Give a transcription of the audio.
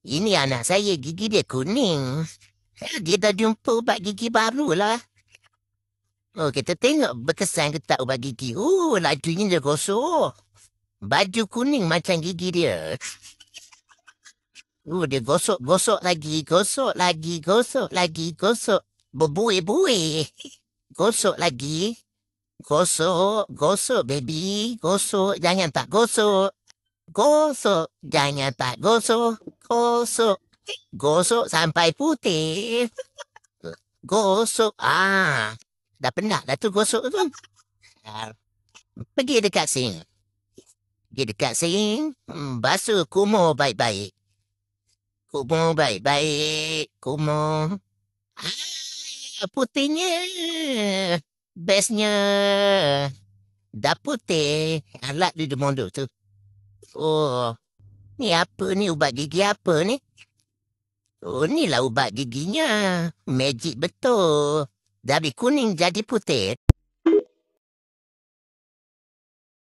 Ini anak saya gigi dia kuning. Dia dah jumpa ubat gigi baru lah. Oh, kita tengok berkesan ke tak ubat gigi. Oh, lajunya dia gosok. Baju kuning macam gigi dia. Oh, dia gosok-gosok lagi, gosok lagi, gosok lagi, gosok. Berbuih-buih. Gosok lagi. Gosok, gosok baby. Gosok, jangan tak gosok. Gosok, jangan tak gosok gosok. Gosok sampai putih. Gosok. Ah, dah penat dah tu gosok tu. Pergi dekat sini. Pergi dekat sini. Hmm, basuh kumur baik-baik. Kumur baik-baik. Kumur. Ah, putihnya. Bestnya. Dah putih. Alat di demondo tu. Oh. Ni apa ni ubat gigi apa ni? Oh, ni lah ubat giginya. Magic betul. Dari kuning jadi putih.